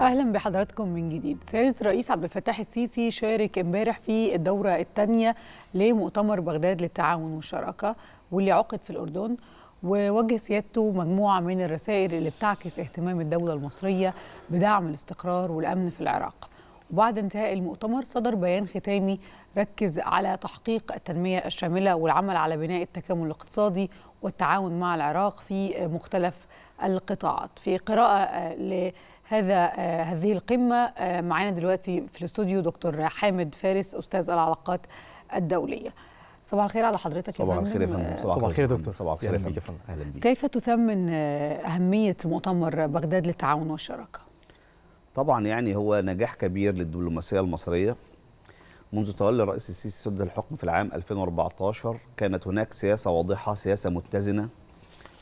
اهلا بحضراتكم من جديد سياده الرئيس عبد الفتاح السيسي شارك امبارح في الدوره الثانيه لمؤتمر بغداد للتعاون والشراكه واللي عقد في الاردن ووجه سيادته مجموعه من الرسائل اللي بتعكس اهتمام الدوله المصريه بدعم الاستقرار والامن في العراق وبعد انتهاء المؤتمر صدر بيان ختامي ركز على تحقيق التنميه الشامله والعمل على بناء التكامل الاقتصادي والتعاون مع العراق في مختلف القطاعات في قراءه ل هذا آه، هذه القمه آه، معانا دلوقتي في الاستوديو دكتور حامد فارس استاذ العلاقات الدوليه صباح الخير على حضرتك يا فندم آه، صباح الخير يا فندم صباح الخير يا دكتور صباح الخير يا فندم اهلا بيك كيف تثمن اهميه مؤتمر بغداد للتعاون والشراكه طبعا يعني هو نجاح كبير للدبلوماسيه المصريه منذ تولي الرئيس السيسي سد الحكم في العام 2014 كانت هناك سياسه واضحه سياسه متزنه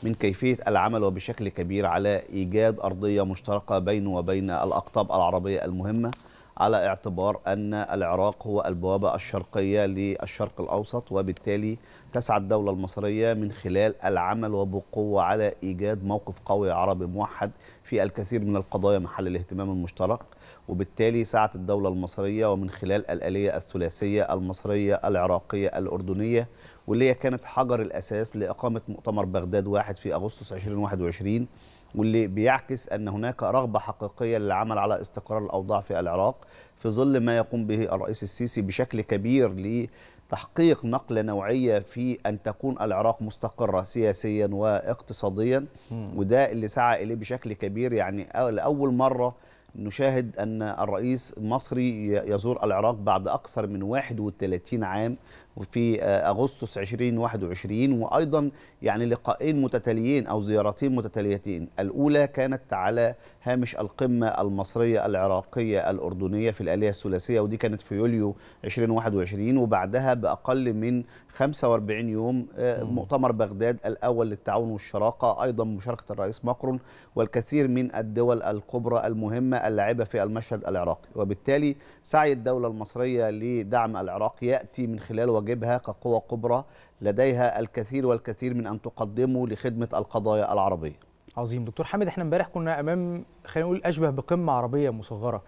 من كيفية العمل وبشكل كبير على إيجاد أرضية مشتركة بينه وبين الأقطاب العربية المهمة على اعتبار أن العراق هو البوابة الشرقية للشرق الأوسط وبالتالي تسعى الدولة المصرية من خلال العمل وبقوة على إيجاد موقف قوي عربي موحد في الكثير من القضايا محل الاهتمام المشترك وبالتالي سعت الدولة المصرية ومن خلال الآلية الثلاثية المصرية العراقية الأردنية واللي هي كانت حجر الأساس لإقامة مؤتمر بغداد واحد في أغسطس 2021 واللي بيعكس أن هناك رغبة حقيقية للعمل على استقرار الأوضاع في العراق في ظل ما يقوم به الرئيس السيسي بشكل كبير لتحقيق نقلة نوعية في أن تكون العراق مستقرة سياسيا واقتصاديا وده اللي سعى إليه بشكل كبير يعني لأول مرة نشاهد أن الرئيس المصري يزور العراق بعد أكثر من 31 عام في آه، اغسطس 2021 وايضا يعني لقاءين متتاليين او زيارتين متتاليتين الاولى كانت على هامش القمه المصريه العراقيه الاردنيه في الاليه الثلاثيه ودي كانت في يوليو 2021 وبعدها باقل من 45 يوم آه، مؤتمر بغداد الاول للتعاون والشراكه ايضا مشاركه الرئيس ماكرون والكثير من الدول الكبرى المهمه اللاعبه في المشهد العراقي وبالتالي سعي الدوله المصريه لدعم العراق ياتي من خلال واجبها كقوى كبرى لديها الكثير والكثير من أن تقدمه لخدمة القضايا العربية عظيم دكتور حامد احنا امبارح كنا امام خلينا نقول اشبه بقمه عربيه مصغره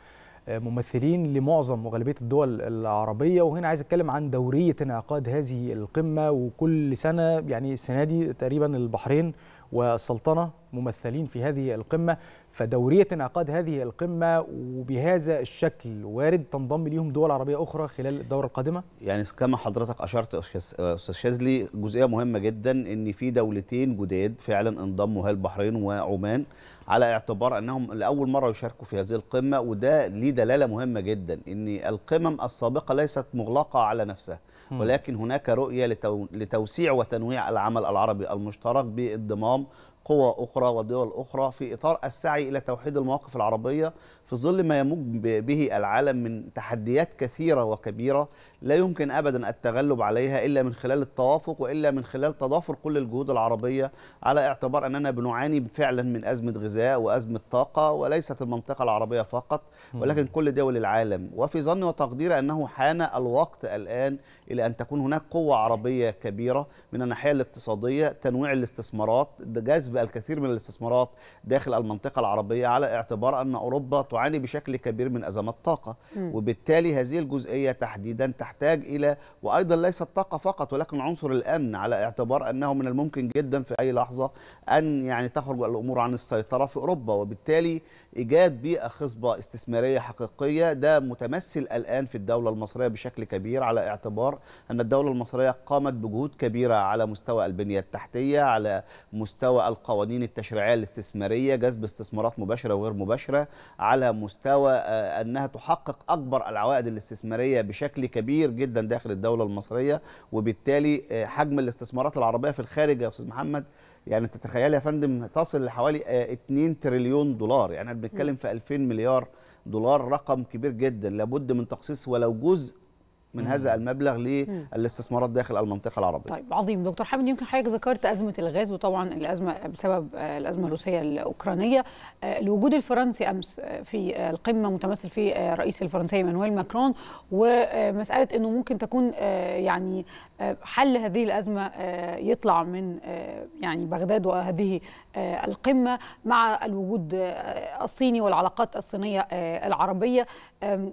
آه، ممثلين لمعظم وغالبيه الدول العربيه وهنا عايز اتكلم عن دوريه انعقاد هذه القمه وكل سنه يعني السنه دي تقريبا البحرين والسلطنه ممثلين في هذه القمه فدورية انعقاد هذه القمة وبهذا الشكل وارد تنضم ليهم دول عربية أخرى خلال الدورة القادمة؟ يعني كما حضرتك أشرت أستاذ آه، شاذلي جزئية مهمة جدا إن في دولتين جداد فعلا انضموا هي البحرين وعمان على اعتبار أنهم لأول مرة يشاركوا في هذه القمة وده ليه دلالة مهمة جدا إن القمم السابقة ليست مغلقة على نفسها ولكن هناك رؤية لتوسيع وتنويع العمل العربي المشترك بانضمام قوى أخرى ودول أخرى في إطار السعي إلى توحيد المواقف العربية في ظل ما يموج به العالم من تحديات كثيرة وكبيرة لا يمكن ابدا التغلب عليها الا من خلال التوافق والا من خلال تضافر كل الجهود العربيه على اعتبار اننا بنعاني فعلا من ازمه غذاء وازمه طاقه وليست المنطقه العربيه فقط ولكن كل دول العالم وفي ظني وتقديري انه حان الوقت الان الى ان تكون هناك قوه عربيه كبيره من الناحيه الاقتصاديه تنويع الاستثمارات جذب الكثير من الاستثمارات داخل المنطقه العربيه على اعتبار ان اوروبا تعاني بشكل كبير من ازمه طاقه وبالتالي هذه الجزئيه تحديدا تحتاج الى وايضا ليس الطاقه فقط ولكن عنصر الامن على اعتبار انه من الممكن جدا في اي لحظه ان يعني تخرج الامور عن السيطره في اوروبا وبالتالي ايجاد بيئه خصبه استثماريه حقيقيه ده متمثل الان في الدوله المصريه بشكل كبير على اعتبار ان الدوله المصريه قامت بجهود كبيره على مستوى البنيه التحتيه على مستوى القوانين التشريعيه الاستثماريه جذب استثمارات مباشره وغير مباشره على مستوى آه، انها تحقق اكبر العوائد الاستثماريه بشكل كبير جدا داخل الدوله المصريه وبالتالي آه، حجم الاستثمارات العربيه في الخارج يا استاذ محمد يعني انت تتخيل يا فندم تصل لحوالي 2 آه، تريليون دولار يعني احنا بنتكلم في 2000 مليار دولار رقم كبير جدا لابد من تخصيص ولو جزء من هذا المبلغ للاستثمارات داخل المنطقه العربيه. طيب عظيم دكتور حامد يمكن حضرتك ذكرت ازمه الغاز وطبعا الازمه بسبب الازمه الروسيه الاوكرانيه الوجود آه، الفرنسي امس آه، في آه، القمه متمثل في الرئيس الفرنسي مانويل ماكرون ومساله انه ممكن تكون يعني حل هذه الازمه يطلع من يعني بغداد وهذه القمه مع الوجود الصيني والعلاقات الصينيه العربيه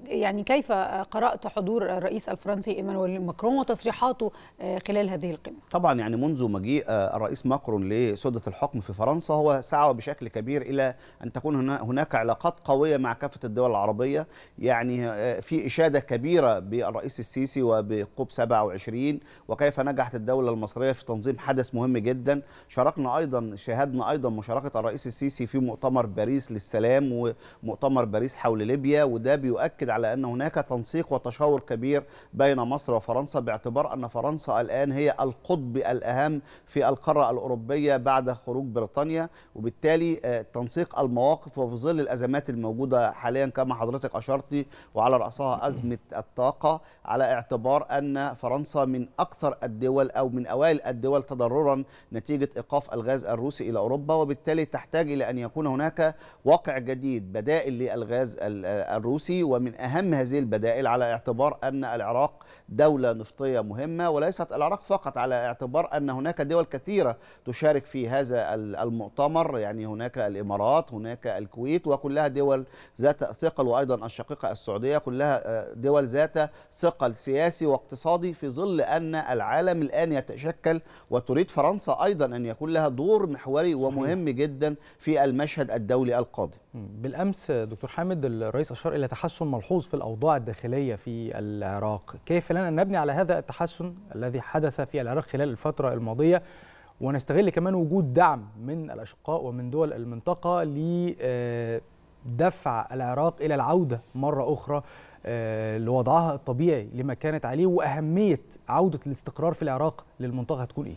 يعني كيف قرات حضور الرئيس الرئيس الفرنسي ايمانويل ماكرون وتصريحاته آه، خلال هذه القمه. طبعا يعني منذ مجيء آه، الرئيس ماكرون لسده الحكم في فرنسا هو سعى بشكل كبير الى ان تكون هناك علاقات قويه مع كافه الدول العربيه يعني آه، في اشاده كبيره بالرئيس السيسي وبقوب 27 وكيف نجحت الدوله المصريه في تنظيم حدث مهم جدا شاركنا ايضا شاهدنا ايضا مشاركه الرئيس السيسي في مؤتمر باريس للسلام ومؤتمر باريس حول ليبيا وده بيؤكد على ان هناك تنسيق وتشاور كبير بين مصر وفرنسا باعتبار أن فرنسا الآن هي القطب الأهم في القارة الأوروبية بعد خروج بريطانيا وبالتالي آه، تنسيق المواقف وفي ظل الأزمات الموجودة حاليا كما حضرتك أشرتي وعلى رأسها أزمة الطاقة على اعتبار أن فرنسا من أكثر الدول أو من أوائل الدول تضررا نتيجة إيقاف الغاز الروسي إلى أوروبا وبالتالي تحتاج إلى أن يكون هناك واقع جديد بدائل للغاز آه، الروسي ومن أهم هذه البدائل على اعتبار أن العراق دولة نفطية مهمة وليست العراق فقط على اعتبار أن هناك دول كثيرة تشارك في هذا المؤتمر يعني هناك الإمارات هناك الكويت وكلها دول ذات ثقل وأيضا الشقيقة السعودية كلها آه، دول ذات ثقل سياسي واقتصادي في ظل أن العالم الآن يتشكل وتريد فرنسا أيضا أن يكون لها دور محوري ومهم جدا في المشهد الدولي القادم بالامس دكتور حامد الرئيس اشار الى تحسن ملحوظ في الاوضاع الداخليه في العراق، كيف لنا ان نبني على هذا التحسن الذي حدث في العراق خلال الفتره الماضيه ونستغل كمان وجود دعم من الاشقاء ومن دول المنطقه لدفع العراق الى العوده مره اخرى آه، لوضعها الطبيعي لما كانت عليه واهميه عوده الاستقرار في العراق للمنطقه هتكون ايه؟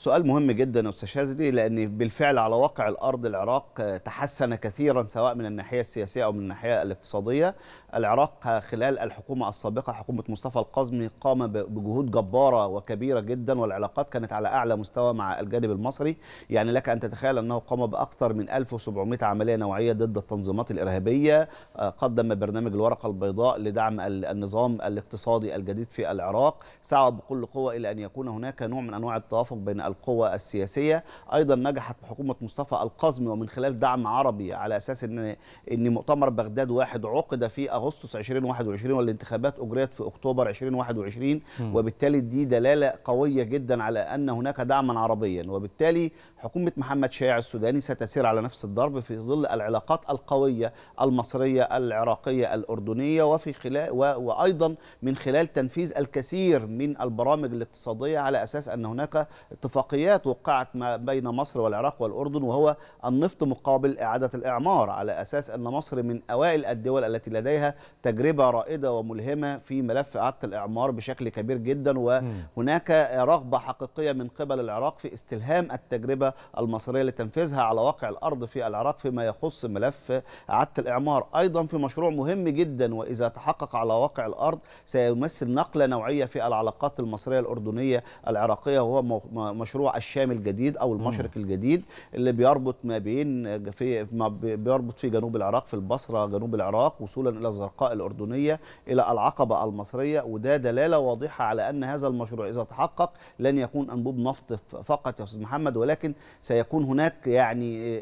سؤال مهم جدا يا استاذ شاذلي لان بالفعل على واقع الارض العراق آه، تحسن كثيرا سواء من الناحيه السياسيه او من الناحيه الاقتصاديه. العراق آه، خلال الحكومه السابقه حكومه مصطفى القزمي قام بجهود جباره وكبيره جدا والعلاقات كانت على اعلى مستوى مع الجانب المصري، يعني لك ان تتخيل انه قام باكثر من 1700 عمليه نوعيه ضد التنظيمات الارهابيه، آه، قدم برنامج الورقه البيضاء لدعم النظام الاقتصادي الجديد في العراق، سعى بكل قوه الى ان يكون هناك نوع من انواع التوافق بين القوى السياسيه ايضا نجحت حكومه مصطفى القزم ومن خلال دعم عربي على اساس ان ان مؤتمر بغداد واحد عقد في اغسطس 2021 والانتخابات اجريت في اكتوبر 2021 وبالتالي دي دلاله قويه جدا على ان هناك دعما عربيا وبالتالي حكومه محمد شيع السوداني ستسير على نفس الضرب في ظل العلاقات القويه المصريه العراقيه الاردنيه وفي خلال و... وايضا من خلال تنفيذ الكثير من البرامج الاقتصاديه على اساس ان هناك اتفاق اتفاقيات وقعت ما بين مصر والعراق والأردن وهو النفط مقابل إعادة الإعمار على أساس أن مصر من أوائل الدول التي لديها تجربة رائدة وملهمة في ملف إعادة الإعمار بشكل كبير جدا وهناك رغبة حقيقية من قبل العراق في استلهام التجربة المصرية لتنفيذها على واقع الأرض في العراق فيما يخص ملف إعادة الإعمار أيضا في مشروع مهم جدا وإذا تحقق على واقع الأرض سيمثل نقلة نوعية في العلاقات المصرية الأردنية العراقية وهو مشروع الشام الجديد او المشرق الجديد اللي بيربط ما بين في ما بيربط في جنوب العراق في البصره جنوب العراق وصولا الى الزرقاء الاردنيه الى العقبه المصريه وده دلاله واضحه على ان هذا المشروع اذا تحقق لن يكون انبوب نفط فقط يا استاذ محمد ولكن سيكون هناك يعني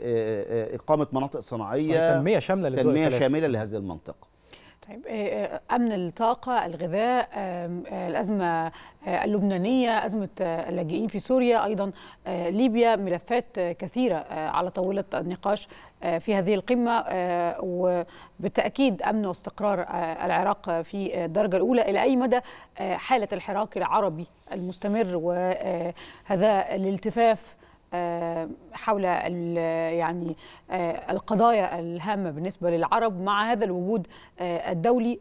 اقامه مناطق صناعيه تنميه شامله تنميه شامله لهذه المنطقه طيب آه، آه، امن الطاقه الغذاء آه، الازمه اللبنانيه ازمه اللاجئين في سوريا ايضا ليبيا ملفات كثيره على طاوله النقاش في هذه القمه وبالتاكيد امن واستقرار العراق في الدرجه الاولى الى اي مدى حاله الحراك العربي المستمر وهذا الالتفاف آه، حول يعني آه، القضايا الهامه بالنسبه للعرب مع هذا الوجود آه، الدولي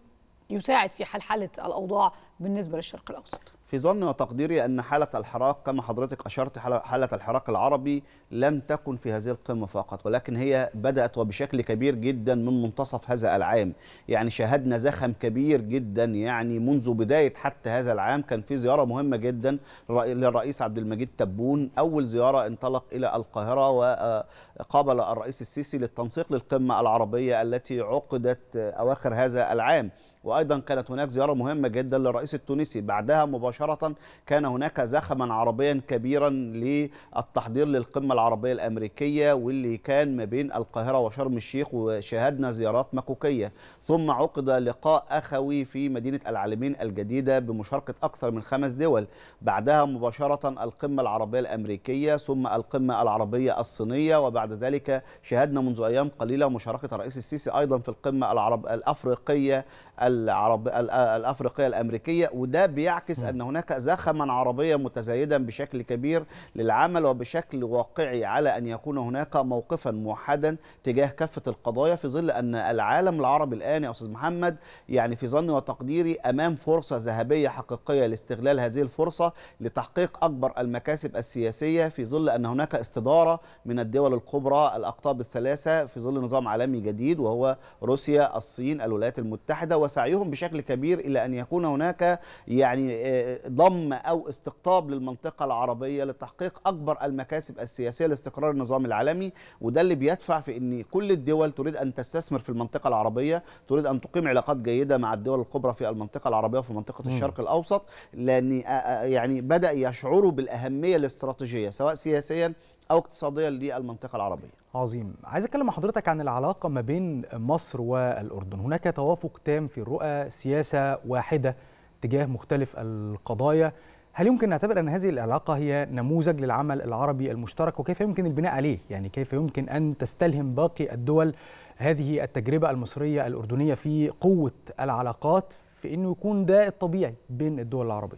يساعد في حل حاله الاوضاع بالنسبه للشرق الاوسط في ظني وتقديري أن حالة الحراك كما حضرتك أشرت حالة الحراك العربي لم تكن في هذه القمة فقط ولكن هي بدأت وبشكل كبير جدا من منتصف هذا العام يعني شاهدنا زخم كبير جدا يعني منذ بداية حتى هذا العام كان في زيارة مهمة جدا للرئيس عبد المجيد تبون أول زيارة انطلق إلى القاهرة وقابل آه، الرئيس السيسي للتنسيق للقمة العربية التي عقدت آه، أواخر هذا العام وايضا كانت هناك زياره مهمه جدا للرئيس التونسي بعدها مباشره كان هناك زخما عربيا كبيرا للتحضير للقمه العربيه الامريكيه واللي كان ما بين القاهره وشرم الشيخ وشاهدنا زيارات مكوكيه ثم عقد لقاء اخوي في مدينه العالمين الجديده بمشاركه اكثر من خمس دول بعدها مباشره القمه العربيه الامريكيه ثم القمه العربيه الصينيه وبعد ذلك شاهدنا منذ ايام قليله مشاركه الرئيس السيسي ايضا في القمه العرب الافريقيه العرب آه، الافريقيه الامريكيه وده بيعكس ان هناك زخما عربيا متزايدا بشكل كبير للعمل وبشكل واقعي على ان يكون هناك موقفا موحدا تجاه كافه القضايا في ظل ان العالم العربي الان يا استاذ محمد يعني في ظني وتقديري امام فرصه ذهبيه حقيقيه لاستغلال هذه الفرصه لتحقيق اكبر المكاسب السياسيه في ظل ان هناك استداره من الدول الكبرى الاقطاب الثلاثه في ظل نظام عالمي جديد وهو روسيا الصين الولايات المتحده وسعيهم بشكل كبير إلى أن يكون هناك يعني آه، ضم أو استقطاب للمنطقة العربية لتحقيق أكبر المكاسب السياسية لاستقرار النظام العالمي وده اللي بيدفع في أن كل الدول تريد أن تستثمر في المنطقة العربية تريد أن تقيم علاقات جيدة مع الدول الكبرى في المنطقة العربية وفي منطقة م. الشرق الأوسط لأن آه، آه، يعني بدأ يشعروا بالأهمية الاستراتيجية سواء سياسيا او اقتصاديه للمنطقه العربيه. عظيم، عايز اتكلم مع حضرتك عن العلاقه ما بين مصر والاردن، هناك توافق تام في الرؤى، سياسه واحده تجاه مختلف القضايا، هل يمكن نعتبر ان هذه العلاقه هي نموذج للعمل العربي المشترك وكيف يمكن البناء عليه؟ يعني كيف يمكن ان تستلهم باقي الدول هذه التجربه المصريه الاردنيه في قوه العلاقات في انه يكون ده الطبيعي بين الدول العربيه؟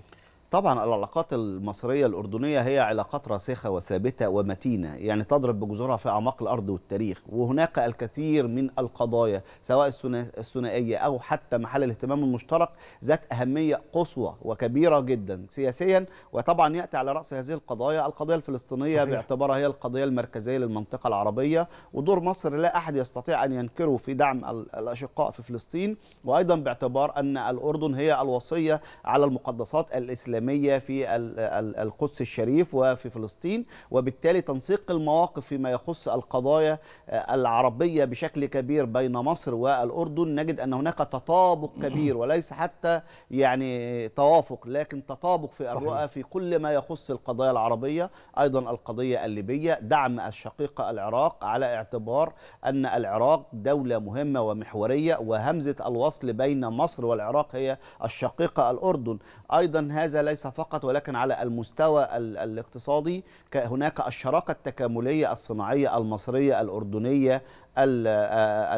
طبعا العلاقات المصريه الاردنيه هي علاقات راسخه وثابته ومتينه يعني تضرب بجذورها في اعماق الارض والتاريخ وهناك الكثير من القضايا سواء الثنائيه او حتى محل الاهتمام المشترك ذات اهميه قصوى وكبيره جدا سياسيا وطبعا ياتي على راس هذه القضايا القضيه الفلسطينيه صحيح. باعتبارها هي القضيه المركزيه للمنطقه العربيه ودور مصر لا احد يستطيع ان ينكره في دعم الاشقاء في فلسطين وايضا باعتبار ان الاردن هي الوصيه على المقدسات الاسلاميه الإسلامية في القدس الشريف وفي فلسطين وبالتالي تنسيق المواقف فيما يخص القضايا العربية بشكل كبير بين مصر والأردن نجد أن هناك تطابق كبير وليس حتى يعني توافق لكن تطابق في الرؤى في كل ما يخص القضايا العربية أيضا القضية الليبية دعم الشقيقة العراق على اعتبار أن العراق دولة مهمة ومحورية وهمزة الوصل بين مصر والعراق هي الشقيقة الأردن أيضا هذا ليس فقط ولكن على المستوى الاقتصادي هناك الشراكة التكاملية الصناعية المصرية الأردنية آه،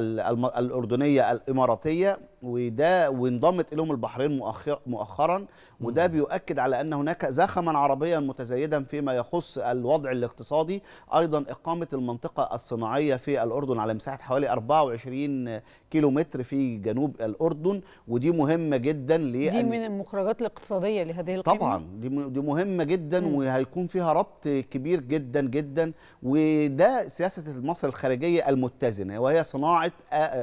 الأردنية الإماراتية وده وانضمت إليهم البحرين مؤخرا وده بيؤكد على ان هناك زخما عربيا متزايدا فيما يخص الوضع الاقتصادي ايضا اقامه المنطقه الصناعيه في الاردن على مساحه حوالي 24 كيلو متر في جنوب الاردن ودي مهمه جدا لأن دي من المخرجات الاقتصاديه لهذه القيمة طبعا دي مهمه جدا م. وهيكون فيها ربط كبير جدا جدا وده سياسه مصر الخارجيه المتزنه وهي صناعه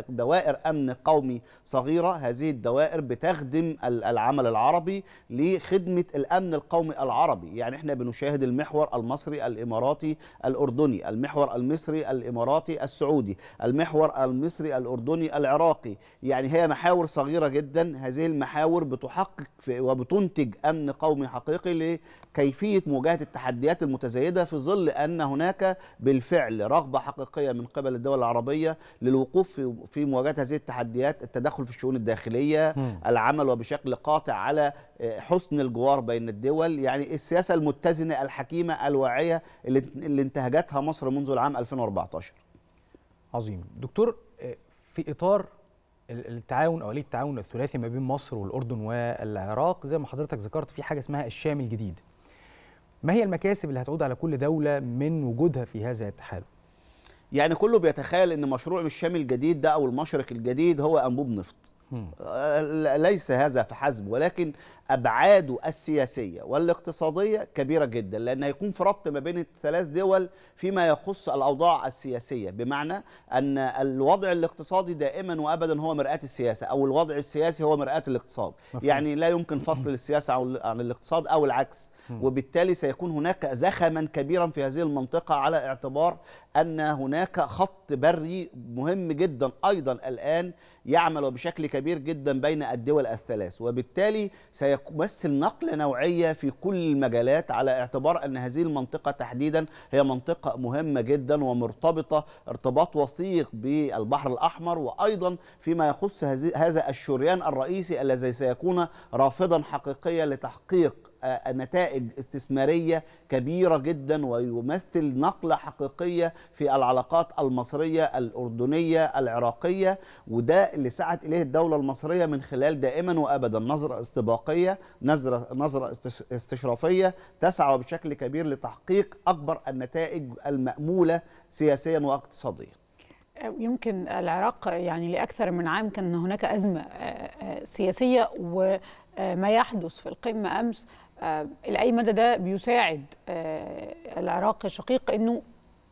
دوائر امن قومي صغيره هذه الدوائر بتخدم العمل العربي لخدمه الامن القومي العربي يعني احنا بنشاهد المحور المصري الاماراتي الاردني المحور المصري الاماراتي السعودي المحور المصري الاردني العراقي يعني هي محاور صغيره جدا هذه المحاور بتحقق وبتنتج امن قومي حقيقي لكيفيه مواجهه التحديات المتزايده في ظل ان هناك بالفعل رغبه حقيقيه من قبل الدول العربيه للوقوف في مواجهه هذه التحديات التدخل في الشؤون الداخليه العمل وبشكل قاطع على حسن الجوار بين الدول يعني السياسة المتزنة الحكيمة الواعية اللي اللي انتهجتها مصر منذ العام 2014 عظيم دكتور آه، في إطار التعاون أو التعاون الثلاثي ما بين مصر والأردن والعراق زي ما حضرتك ذكرت في حاجة اسمها الشام الجديد ما هي المكاسب اللي هتعود على كل دولة من وجودها في هذا التحالف؟ يعني كله بيتخيل ان مشروع الشام الجديد ده او المشرق الجديد هو انبوب نفط ليس هذا فحسب ولكن أبعاده السياسية والاقتصادية كبيرة جدا لأن هيكون في ربط ما بين الثلاث دول فيما يخص الأوضاع السياسية بمعنى أن الوضع الاقتصادي دائما وأبدا هو مرآة السياسة أو الوضع السياسي هو مرآة الاقتصاد مفهوم. يعني لا يمكن فصل السياسة عن الاقتصاد أو العكس وبالتالي سيكون هناك زخما كبيرا في هذه المنطقة على اعتبار أن هناك خط بري مهم جدا أيضا الآن يعمل وبشكل كبير جدا بين الدول الثلاث وبالتالي سيمثل نقل نوعية في كل المجالات على اعتبار أن هذه المنطقة تحديدا هي منطقة مهمة جدا ومرتبطة ارتباط وثيق بالبحر الأحمر وأيضا فيما يخص هذا الشريان الرئيسي الذي سيكون رافضا حقيقيا لتحقيق آه، نتائج استثماريه كبيره جدا ويمثل نقله حقيقيه في العلاقات المصريه الاردنيه العراقيه وده اللي سعت اليه الدوله المصريه من خلال دائما وابدا نظره استباقيه نظره نظره استشرافيه تسعى بشكل كبير لتحقيق اكبر النتائج الماموله سياسيا واقتصاديا يمكن العراق يعني لأكثر من عام كان هناك أزمة آه، آه، سياسية وما يحدث في القمة أمس إلى آه، أي مدى ده بيساعد العراق الشقيق أنه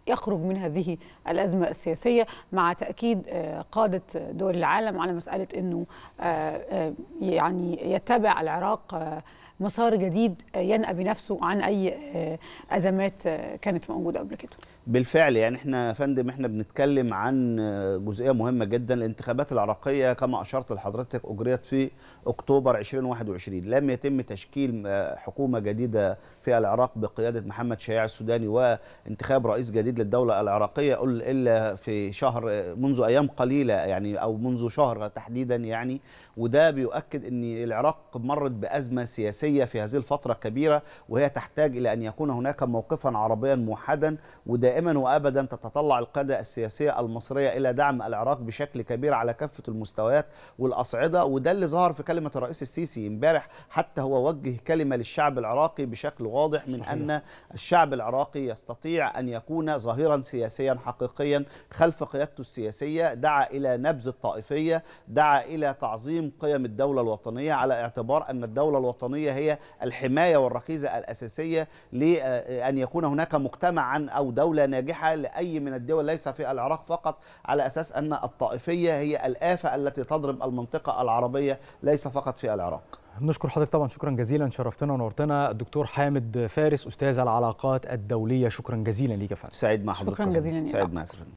يخرج من هذه الأزمة السياسية مع تأكيد قادة دول العالم على مسألة أنه يعني يتبع العراق مسار جديد ينأى بنفسه عن أي أزمات كانت موجودة قبل كده بالفعل يعني احنا يا فندم احنا بنتكلم عن جزئيه مهمه جدا الانتخابات العراقيه كما اشرت لحضرتك اجريت في اكتوبر 2021 لم يتم تشكيل حكومه جديده في العراق بقياده محمد شياع السوداني وانتخاب رئيس جديد للدوله العراقيه الا في شهر منذ ايام قليله يعني او منذ شهر تحديدا يعني وده بيؤكد ان العراق مرت بازمه سياسيه في هذه الفتره الكبيره وهي تحتاج الى ان يكون هناك موقفا عربيا موحدا وده دائما وابدا تتطلع القاده السياسيه المصريه الى دعم العراق بشكل كبير على كافه المستويات والاصعده وده اللي ظهر في كلمه الرئيس السيسي امبارح حتى هو وجه كلمه للشعب العراقي بشكل واضح من صحيح. ان الشعب العراقي يستطيع ان يكون ظاهرا سياسيا حقيقيا خلف قيادته السياسيه دعا الى نبذ الطائفيه دعا الى تعظيم قيم الدوله الوطنيه على اعتبار ان الدوله الوطنيه هي الحمايه والركيزه الاساسيه لان يكون هناك مجتمعا او دوله ناجحة لأي من الدول ليس في العراق فقط على أساس أن الطائفية هي الآفة التي تضرب المنطقة العربية ليس فقط في العراق بنشكر حضرتك طبعا شكرا جزيلا شرفتنا ونورتنا الدكتور حامد فارس استاذ العلاقات الدوليه شكرا جزيلا ليك يا فندم سعيد مع حضرتك شكرا جزيلا سعيد معك